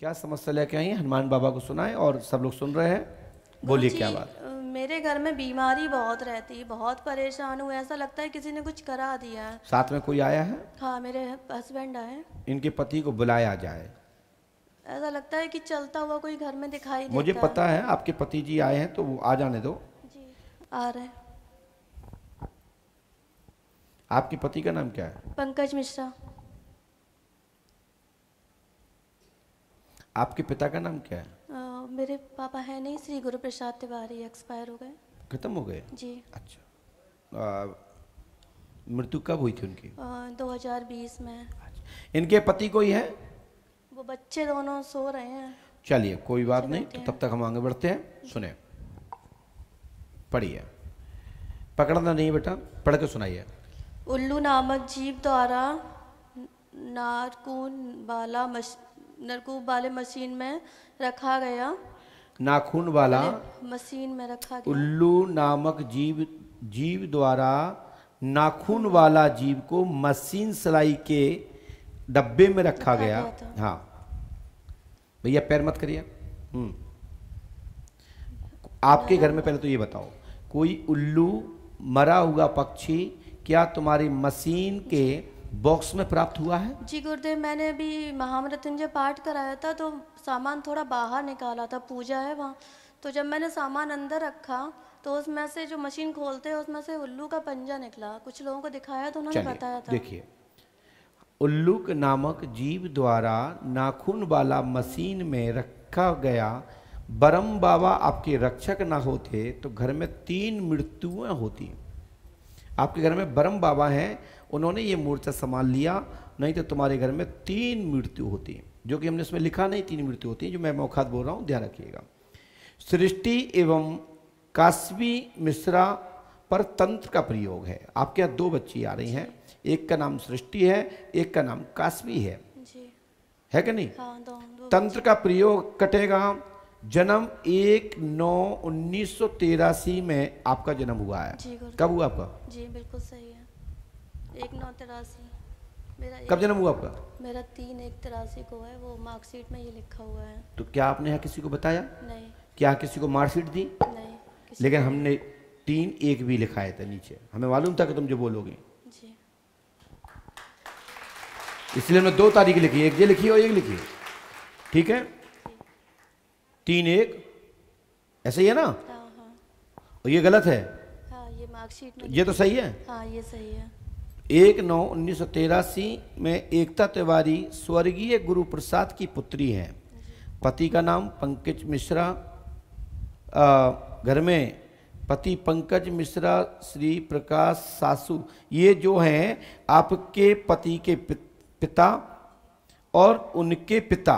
क्या समस्या लेके आई हनुमान बाबा को सुनाए और सब लोग सुन रहे हैं बोलिए क्या बात मेरे घर में बीमारी बहुत रहती है बहुत परेशान हूँ ऐसा लगता है किसी ने कुछ करा दिया है साथ में कोई आया है हाँ मेरे हस्बैंड आए इनके पति को बुलाया जाए ऐसा लगता है कि चलता हुआ कोई घर में दिखाई मुझे पता है आपके पति जी आए हैं तो वो आ जाने दो जी आ रहे आपके पति का नाम क्या है पंकज मिश्रा आपके पिता का नाम क्या है आ, मेरे पापा है नहीं श्री गुरु प्रसाद तिवारी एक्सपायर हो गए खत्म हो गए जी अच्छा मृत्यु कब हुई थी उनकी आ, 2020 में अच्छा। इनके पति कोई है वो बच्चे दोनों सो रहे हैं चलिए कोई बात नहीं तो तब तक हम आगे बढ़ते हैं सुने पढ़िए पकड़ना नहीं बेटा पढ़ के सुनाइए उल्लू नामक जीव द्वारा नारकून बाला नरकूब वाले मशीन में रखा गया नाखून वाला मशीन में रखा गया उल्लू नामक जीव जीव द्वारा नाखून वाला जीव को मशीन सिलाई के डब्बे में रखा गया, गया हाँ भैया पैर मत करिए हम्म। आपके घर में पहले तो ये बताओ कोई उल्लू मरा हुआ पक्षी क्या तुम्हारी मशीन के बॉक्स में प्राप्त हुआ है जी गुरुदेव मैंने अभी महामृत्युंजय पाठ कराया था तो सामान थोड़ा बाहर निकाला था पूजा है वहाँ तो जब मैंने सामान अंदर रखा तो उसमें से जो मशीन खोलते हैं उसमें से उल्लू का पंजा निकला कुछ लोगों को दिखाया तो उन्होंने बताया था देखिए उल्लू नामक जीव द्वारा नाखून वाला मशीन में रखा गया बरम बाबा आपके रक्षक ना होते तो घर में तीन मृत्युएं होती हैं आपके घर में ब्रह्म बाबा हैं उन्होंने ये मोर्चा संभाल लिया नहीं तो तुम्हारे घर में तीन मृत्यु होती है जो कि हमने इसमें लिखा नहीं तीन मृत्यु होती है जो मैं मौखात बोल रहा हूँ ध्यान रखिएगा सृष्टि एवं काशवी मिश्रा पर तंत्र का प्रयोग है आपके यहाँ दो बच्ची आ रही हैं एक का नाम सृष्टि है एक का नाम काशवी है है कि नहीं हाँ, तंत्र का प्रयोग कटेगा जन्म एक नौ उन्नीस सौ तेरासी में आपका जन्म हुआ है कब हुआ आपका जी बिल्कुल सही है एक नौ तेरासी मेरा कब जन्म हुआ आपका मेरा तीन एक तेरासी को है वो मार्कशीट में ये लिखा हुआ है तो क्या आपने यहाँ किसी को बताया नहीं क्या किसी को मार्कशीट दी नहीं लेकिन हमने तीन एक भी लिखाया था नीचे हमें मालूम था कि तुम जो बोलोगे इसलिए हमने दो तारीख लिखी एक ये लिखी और एक लिखी ठीक है तीन एक ऐसे ही है ना हाँ, हाँ, और ये गलत है हाँ, ये मार्कशीट ये तो सही है हाँ, ये सही है एक नौ उन्नीस सौ तेरासी में एकता तिवारी स्वर्गीय गुरु प्रसाद की पुत्री है पति का नाम पंकज मिश्रा घर में पति पंकज मिश्रा श्री प्रकाश सासू ये जो हैं आपके पति के पिता और उनके पिता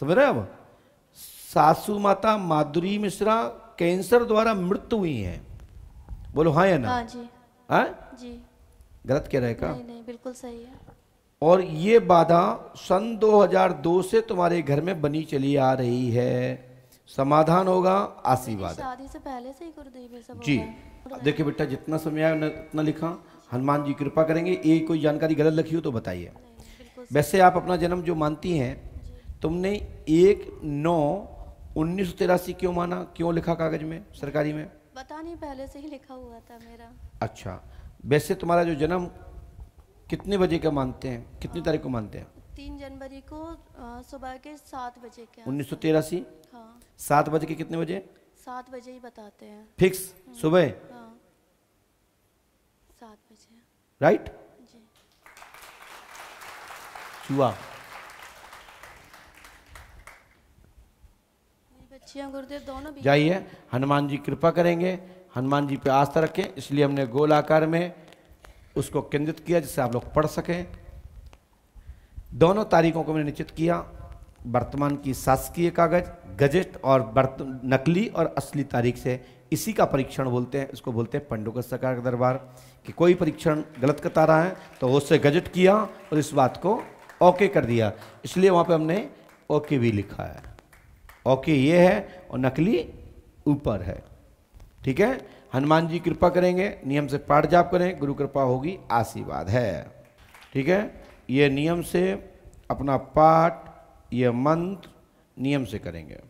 समझ रहे हैं अब सासू माता माधुरी मिश्रा कैंसर द्वारा मृत्यु हुई हैं बोलो हाँ या ना हाँ जी हाँ? जी गलत कह रहे का नहीं, नहीं बिल्कुल सही है और ये बाधा सन 2002 से तुम्हारे घर में बनी चली आ रही है समाधान होगा आशीर्वाद शादी से पहले से ही गुरुदेव जी देखिए बेटा जितना समय आया उतना लिखा हनुमान जी कृपा करेंगे ये कोई जानकारी गलत लिखी हो तो बताइए वैसे आप अपना जन्म जो मानती हैं तुमने एक नौ उन्नीस क्यों माना क्यों लिखा कागज में सरकारी में बता नहीं पहले से ही लिखा हुआ था मेरा अच्छा वैसे तुम्हारा जो जन्म कितने बजे का मानते हैं कितनी हाँ। तारीख को मानते हैं तीन जनवरी को सुबह के सात बजे के उन्नीस सौ तेरासी हाँ सात बजे के कितने बजे सात बजे ही बताते हैं फिक्स हम्म। सुबह हाँ। सात बजे राइट जी चुआ गुरुदेव दोनों जाइए हनुमान जी कृपा करेंगे हनुमान जी पे आस्था रखें इसलिए हमने गोल आकार में उसको केंद्रित किया जिससे आप लोग पढ़ सकें दोनों तारीखों को मैंने निश्चित किया वर्तमान की शासकीय कागज गजेट और नकली और असली तारीख से इसी का परीक्षण बोलते हैं इसको बोलते हैं पंडुक सरकार का दरबार कि कोई परीक्षण गलत कता रहा है तो उससे गजट किया और इस बात को ओके कर दिया इसलिए वहाँ पे हमने ओके भी लिखा है ओके ये है और नकली ऊपर है ठीक है हनुमान जी कृपा करेंगे नियम से पाठ जाप करें गुरु कृपा होगी आशीर्वाद है ठीक है ये नियम से अपना पाठ ये मंत्र नियम से करेंगे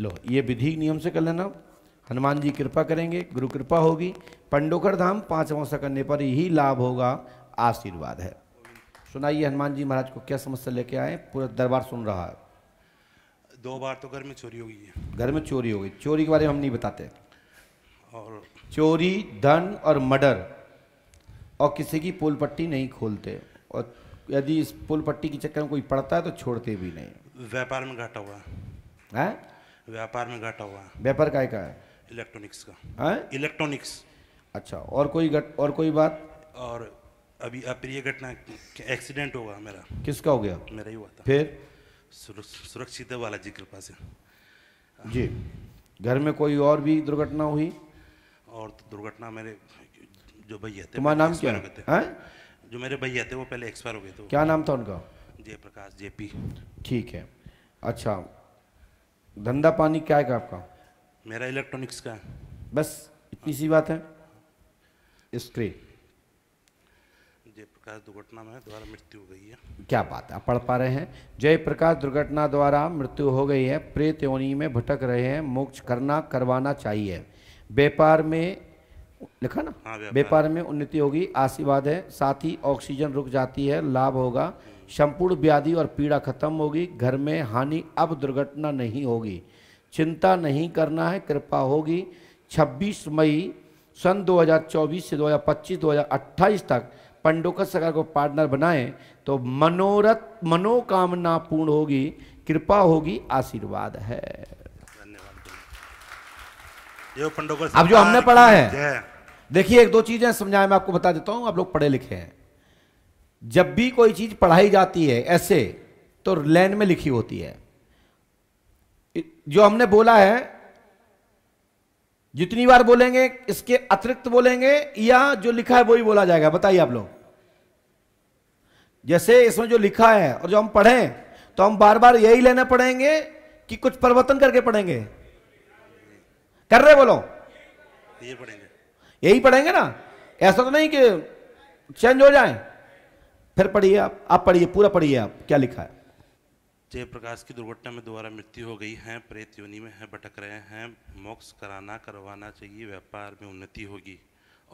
लो ये विधि नियम से कर लेना हनुमान जी कृपा करेंगे गुरु कृपा होगी पंडोकर धाम पांच अमावसा करने पर ही लाभ होगा आशीर्वाद है सुनाइए हनुमान जी महाराज को क्या समस्या लेके आए पूरा दरबार सुन रहा है दो बार तो घर में चोरी हो गई है घर में चोरी हो गई चोरी के बारे में हम नहीं बताते और चोरी धन और मर्डर और किसी की पोल पट्टी नहीं खोलते और यदि इस पोल पट्टी के चक्कर में कोई पड़ता है तो छोड़ते भी नहीं व्यापार में घाटा हुआ है व्यापार में घाटा हुआ व्यापार का है इलेक्ट्रॉनिक्स का है इलेक्ट्रॉनिक्स अच्छा और कोई गट, और कोई बात और अभी अप्रिय घटना एक्सीडेंट होगा मेरा किसका हो गया मेरा ही हुआ था फिर सुरक्षित वाला जी कृपा से जी घर में कोई और भी दुर्घटना हुई और तो दुर्घटना मेरे जो भैया थे तुम्हारा नाम क्या है जो मेरे भैया थे वो पहले एक्सपायर हो गए थे क्या नाम था उनका जयप्रकाश जेपी ठीक है अच्छा धंधा पानी क्या है आपका मेरा इलेक्ट्रॉनिक्स का है बस इतनी सी बात है स्क्रीन जयप्रकाश दुर्घटना में द्वारा मृत्यु हो गई है क्या बात है पढ़ पा रहे हैं जयप्रकाश दुर्घटना द्वारा मृत्यु हो गई है प्रेत योनि में भटक रहे हैं मोक्ष करना करवाना चाहिए व्यापार में लिखा ना हाँ, व्यापार में उन्नति होगी आशीर्वाद है साथ ही ऑक्सीजन रुक जाती है लाभ होगा संपूर्ण व्याधि और पीड़ा खत्म होगी घर में हानि अब दुर्घटना नहीं होगी चिंता नहीं करना है कृपा होगी 26 मई सन 2024 से 2025 2028 तक पंडोकस सरकार को पार्टनर बनाए तो मनोरथ मनोकामना पूर्ण होगी कृपा होगी आशीर्वाद है धन्यवाद अब जो हमने पढ़ा है देखिए एक दो चीजें समझाए मैं आपको बता देता हूं आप लोग पढ़े लिखे हैं जब भी कोई चीज पढ़ाई जाती है ऐसे तो लैन में लिखी होती है जो हमने बोला है जितनी बार बोलेंगे इसके अतिरिक्त बोलेंगे या जो लिखा है वही बोला जाएगा बताइए आप लोग जैसे इसमें जो लिखा है और जो हम पढ़ें तो हम बार बार यही लेना पड़ेंगे कि कुछ परिवर्तन करके पढ़ेंगे कर रहे बोलो ये पढ़ेंगे यही पढ़ेंगे ना ऐसा तो नहीं कि चेंज हो जाए फिर पढ़िए आप आप पढ़िए पूरा पढ़िए आप क्या लिखा है जयप्रकाश की दुर्घटना में दोबारा मृत्यु हो गई है प्रेत योनि में है भटक रहे हैं मोक्ष कराना करवाना चाहिए व्यापार में उन्नति होगी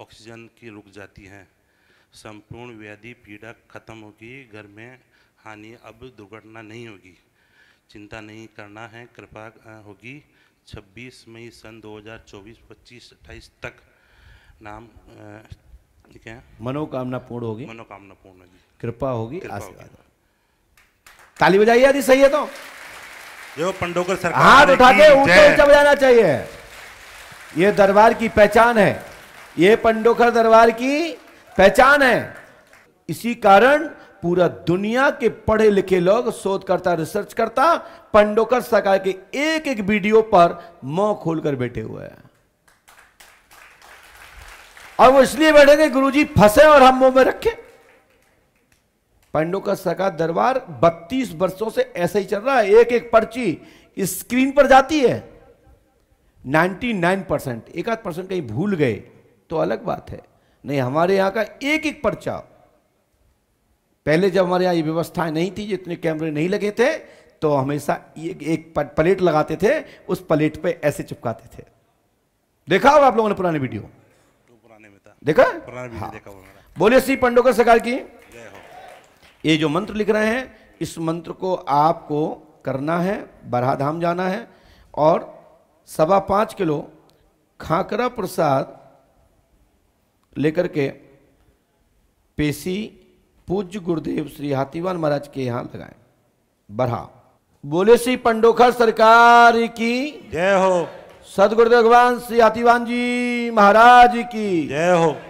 ऑक्सीजन की रुक जाती है संपूर्ण व्याधि पीड़ा खत्म होगी घर में हानि अब दुर्घटना नहीं होगी चिंता नहीं करना है कृपा होगी 26 मई सन 2024 25 28 तक नाम ठीक है मनोकामना पूर्ण होगी मनोकामना पूर्ण होगी कृपा होगी आशीर्वाद ताली बजाइए यदि सही है तो जो पंडोकर सरकार हाथ उठा के ऊंचा ऊंचा बजाना चाहिए ये दरबार की पहचान है ये पंडोकर दरबार की पहचान है इसी कारण पूरा दुनिया के पढ़े लिखे लोग शोधकर्ता रिसर्च करता पंडोकर सरकार के एक एक वीडियो पर मोह खोलकर बैठे हुए हैं और वो इसलिए बैठे गुरु जी फंसे और हम मुंह में रखें पांडव का सरकार दरबार 32 वर्षों से ऐसे ही चल रहा है एक एक पर्ची स्क्रीन पर जाती है 99 परसेंट एक आध परसेंट कहीं भूल गए तो अलग बात है नहीं हमारे यहाँ का एक एक पर्चा पहले जब हमारे यहां ये व्यवस्थाएं नहीं थी इतने कैमरे नहीं लगे थे तो हमेशा एक, एक प्लेट लगाते थे उस प्लेट पे ऐसे चिपकाते थे देखा होगा आप लोगों ने पुराने वीडियो पुराने में था देखा पुराने हाँ। देखा बोलिए श्री पंडोकर सरकार की ये जो मंत्र लिख रहे हैं इस मंत्र को आपको करना है धाम जाना है और सवा पाँच किलो खाकरा प्रसाद लेकर के पेशी पूज्य गुरुदेव श्री हाथीवान महाराज के यहाँ लगाए बढ़ा बोले श्री पंडोखर सरकार की जय हो सदगुरु भगवान श्री हाथीवान जी महाराज की जय हो